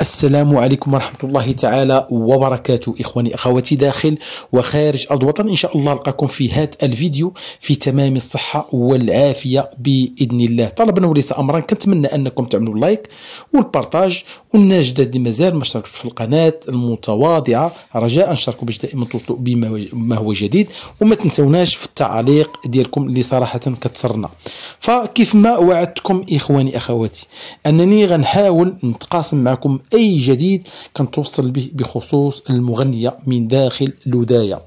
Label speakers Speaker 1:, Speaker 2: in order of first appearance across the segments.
Speaker 1: السلام عليكم ورحمة الله تعالى وبركاته إخواني أخواتي داخل وخارج أرض الوطن إن شاء الله ألقاكم في هذا الفيديو في تمام الصحة والعافية بإذن الله طلبنا وليس أمرا كنتمنى أنكم تعملوا اللايك والبرتاج والناس جداد اللي مازال ما اشتركتوا في القناة المتواضعة رجاء اشتركوا باش دائما توصلوا بما هو جديد وما تنسوناش في التعليق ديالكم اللي صراحة كتسرنا فكيف ما وعدتكم إخواني أخواتي أنني غنحاول نتقاسم معكم أي جديد كنتوصل به بخصوص المغنية من داخل لودايا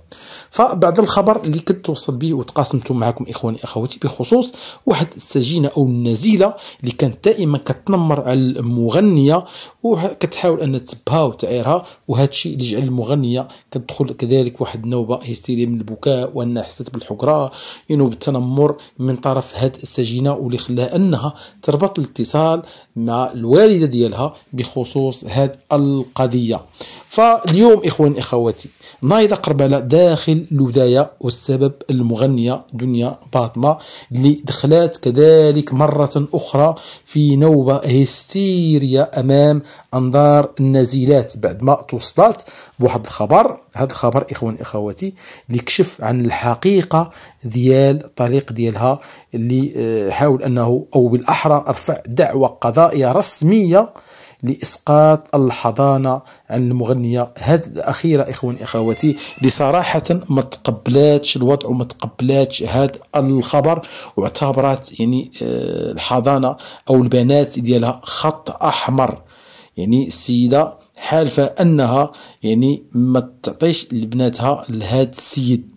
Speaker 1: فبعد الخبر اللي كنت توصل به وتقاسمته معكم إخواني أخواتي بخصوص واحد السجينة أو النزيلة اللي كانت دائما كتنمر على المغنية وكتحاول أن تسبها وتعيرها وهذا الشيء اللي جعل المغنية كتدخل كذلك واحد النوبة هيستيريه من البكاء وأنها حست بالحقرة ينوب بالتنمر من طرف هذه السجينة واللي خلاها أنها تربط الاتصال مع الوالدة ديالها بخصوص بخصوص هذه القضية فاليوم إخوان إخواتي نايضة قربلة داخل لودايا والسبب المغنية دنيا باطمة اللي دخلات كذلك مرة أخرى في نوبة هستيريا أمام أنظار النازلات بعد ما توصلت بواحد الخبر هذا الخبر إخوان إخواتي اللي كشف عن الحقيقة ديال الطريق ديالها اللي آه، حاول أنه أو بالأحرى رفع دعوة قضائية رسمية لإسقاط الحضانة عن المغنية هاد الأخيرة إخواني إخواتي لصراحة ما تقبلاتش الوضع وما تقبلاتش هاد الخبر واعتبرات يعني آه، الحضانة أو البنات ديالها خط أحمر يعني السيدة حالفة أنها يعني ما تعطيش لبناتها لهاد السيد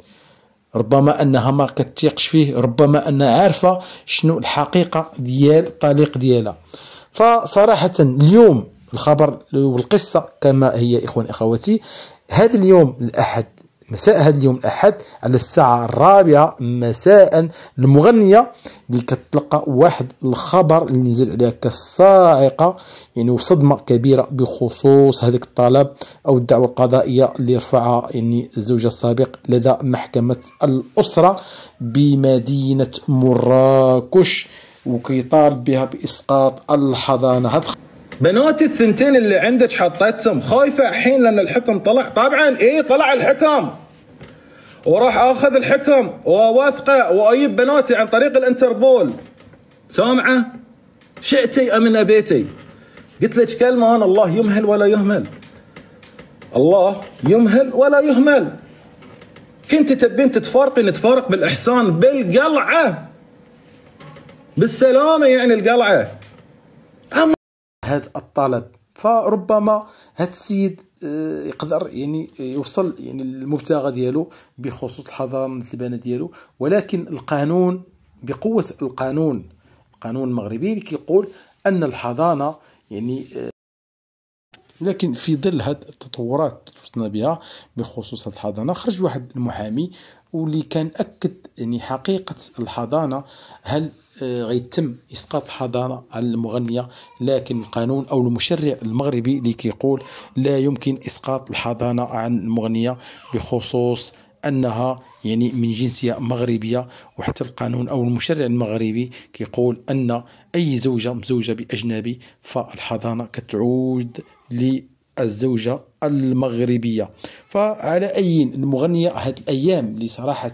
Speaker 1: ربما انها ما كتيقش فيه ربما انها عارفه شنو الحقيقه ديال الطليق ديالها فصراحة اليوم الخبر والقصة كما هي إخوان إخواتي هذا اليوم الأحد مساء هذا اليوم الأحد على الساعة الرابعة مساء المغنية اللي كتلقى واحد الخبر اللي نزل عليها كالصاعقة يعني وصدمة كبيرة بخصوص هذاك الطلب أو الدعوة القضائية اللي رفعها يعني الزوج السابق لدى محكمة الأسرة بمدينة مراكش وكيطالب بها باسقاط الحضانه هاد بنات الثنتين اللي عندك حطيتهم خايفه الحين لان الحكم طلع طبعا اي طلع الحكم وراح اخذ الحكم واوثقه واجيب بناتي عن طريق الانتربول سامعه شئتي ام نبيتي قلت لك كلمه انا الله يمهل ولا يهمل الله يمهل ولا يهمل كنت تبين تتفارقين تفارق بالاحسان بالقلعه بالسلامه يعني القلعه اما هاد الطلب فربما هاد السيد آه، يقدر يعني يوصل يعني المبتغى ديالو بخصوص الحضاره البنا ديالو ولكن القانون بقوه القانون القانون المغربي اللي كيقول ان الحضانه يعني آه، لكن في ظل هذه التطورات وصلنا بها بخصوص الحضانه خرج واحد المحامي واللي كان اكد يعني حقيقه الحضانه هل آه، غيتم اسقاط الحضانه على المغنيه لكن القانون او المشرع المغربي اللي كيقول لا يمكن اسقاط الحضانه عن المغنيه بخصوص أنها يعني من جنسية مغربية وحتى القانون أو المشرع المغربي كيقول أن أي زوجة مزوجة بأجنبي فالحضانة كتعود للزوجة المغربية فعلى أي المغنية هاد الأيام اللي صراحة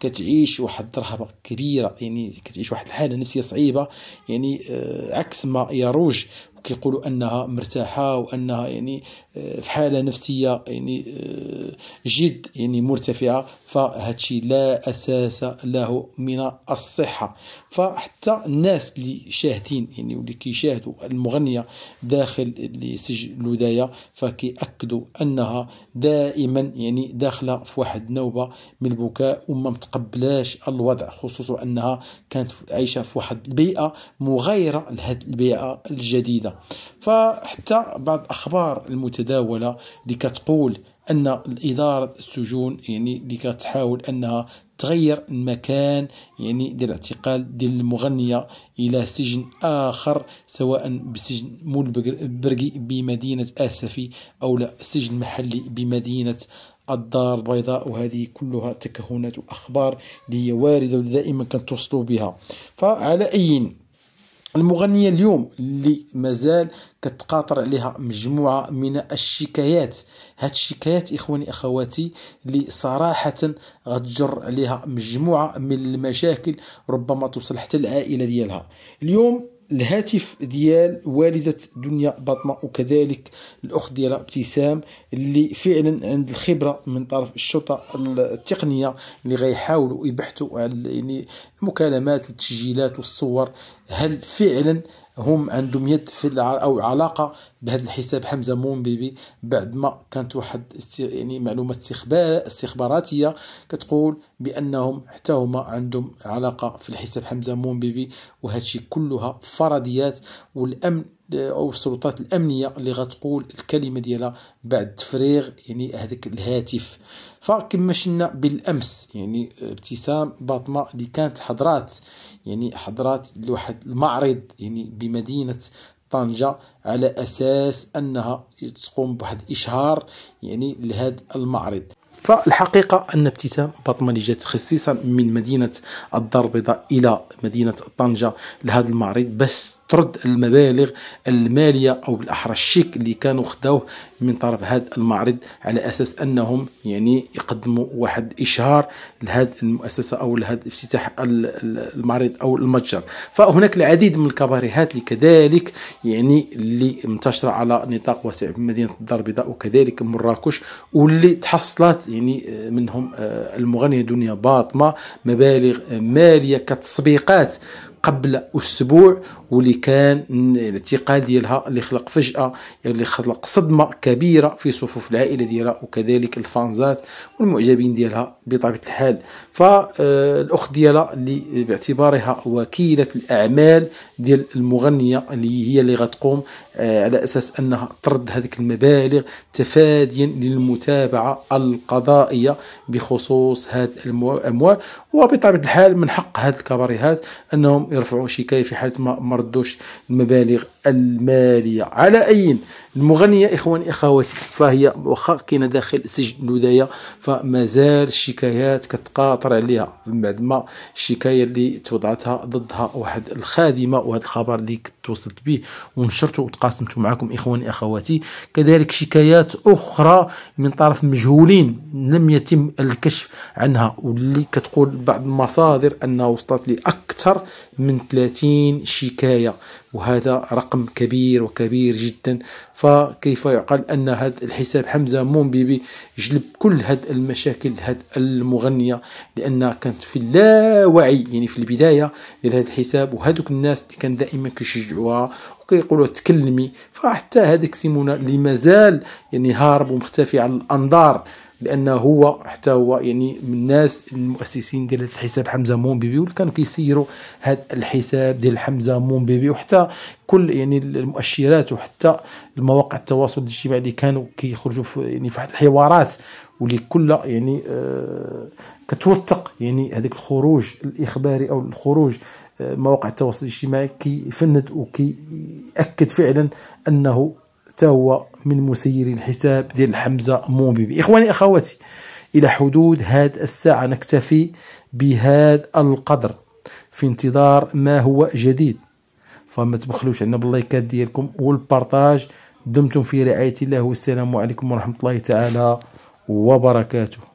Speaker 1: كتعيش واحد الرهبة كبيرة يعني كتعيش واحد الحالة نفسية صعيبة يعني آه، عكس ما يروج كيقولوا انها مرتاحه وانها يعني آه، في حاله نفسيه يعني آه، جد يعني مرتفعه فهادشي لا اساس له من الصحه فحتى الناس اللي شاهدين يعني واللي كيشاهدوا المغنيه داخل اللي الودايه فكيأكدوا انها دائما يعني داخله في واحد نوبه من البكاء وما متقبلاش الوضع خصوصا انها كانت عايشه في واحد البيئه مغايره لهذه البيئه الجديده فحتى بعض الاخبار المتداوله اللي كتقول ان اداره السجون يعني اللي كتحاول انها تغير المكان يعني ديال الاعتقال ديال المغنيه الى سجن اخر سواء بسجن مول برقي بمدينه اسفي او لا سجن محلي بمدينه الدار البيضاء وهذه كلها تكهنات واخبار اللي هي وارده ودائما كنتوصلوا بها فعلى اي المغنية اليوم اللي مازال كتقاطر عليها مجموعة من الشكايات هاد الشكايات إخواني أخواتي اللي صراحة غتجر عليها مجموعة من المشاكل ربما توصل حتى العائلة ديالها اليوم الهاتف ديال والدة دنيا بطمة وكذلك الأخت ديالها ابتسام اللي فعلا عند الخبرة من طرف الشرطة التقنية اللي غيحاولوا يبحثوا على يعني المكالمات والتسجيلات والصور هل فعلا هم عندهم يد في الع... او علاقه بهذا الحساب حمزه مومبيبي بعد ما كانت واحد است... يعني معلومات استخبار استخباراتيه كتقول بانهم حتى هما عندهم علاقه في الحساب حمزه مومبيبي وهذا الشيء كلها فرضيات والامن او السلطات الامنيه اللي غتقول الكلمه ديالها بعد تفريغ يعني هذاك الهاتف فكما شلنا بالامس يعني ابتسام باطمه اللي كانت حضرات يعني حضرات لواحد المعرض يعني بمدينه طنجة على أساس أنها تقوم بواحد إشهار يعني لهذا المعرض فالحقيقة أن ابتسام بطمني جات خصيصا من مدينة الدار البيضاء إلى مدينة طنجة لهذا المعرض باش ترد المبالغ المالية أو بالأحرى الشيك اللي كانوا خداوه من طرف هذا المعرض على أساس أنهم يعني يقدموا واحد إشهار لهذا المؤسسة أو لهذا افتتاح المعرض أو المتجر فهناك العديد من الكباريهات اللي كذلك يعني اللي منتشرة على نطاق واسع بمدينة مدينة الدار البيضاء وكذلك مراكش واللي تحصلت يعني منهم آه، المغنية دنيا باطمة مبالغ آه، مالية كتصبيقات قبل اسبوع واللي كان الاعتقال ديالها اللي خلق فجاه يعني اللي خلق صدمه كبيره في صفوف العائله ديالها وكذلك الفانزات والمعجبين ديالها بطبيعه الحال فالاخت ديالها اللي باعتبارها وكيله الاعمال ديال المغنيه اللي هي اللي غتقوم آه، على اساس انها ترد هذيك المبالغ تفاديا للمتابعه القضائيه بخصوص هذه الاموال وبطبيعه الحال من حق هذه الكباريهات انهم يرفعوا شكايه في حاله ما مردوش المبالغ المالية على أين المغنية إخواني إخواتي فهي واخا كاينة داخل سجن الولاية فمازال الشكايات كتقاطر عليها من بعد ما الشكاية اللي توضعتها ضدها واحد الخادمة وهذا الخبر اللي كنت وصلت به ونشرته وتقاسمته معكم إخواني إخواتي كذلك شكايات أخرى من طرف مجهولين لم يتم الكشف عنها واللي كتقول بعض المصادر أنها وصلت لأكثر من 30 شكاية وهذا رقم كبير وكبير جدا فكيف يعقل أن هذا الحساب حمزة مومبيبي جلب كل هذه المشاكل هاد المغنية لأن كانت في اللاوعي يعني في البداية ديال هذا الحساب وهذوك الناس اللي كان دائما كيشجعوها وكيقولوا تكلمي فحتى هذاك سيمونة اللي مازال يعني هارب ومختفي عن الأنظار لان هو حتى هو يعني من الناس المؤسسين ديال الحساب حمزه مون بيبي واللي كانوا كيسيروا هذا الحساب ديال حمزه مون بيبي وحتى كل يعني المؤشرات وحتى المواقع التواصل الاجتماعي اللي كانوا كيخرجوا في يعني في واحد الحوارات واللي كلها يعني آه كتوثق يعني هذاك الخروج الاخباري او الخروج آه، مواقع التواصل الاجتماعي كيفند وكيأكد فعلا انه حتى هو من مسيري الحساب ديال حمزه موبيبي اخواني اخواتي الى حدود هاد الساعه نكتفي بهذا القدر في انتظار ما هو جديد فما تبخلوش عنا باللايكات ديالكم والبارطاج دمتم في رعايه الله والسلام عليكم ورحمه الله تعالى وبركاته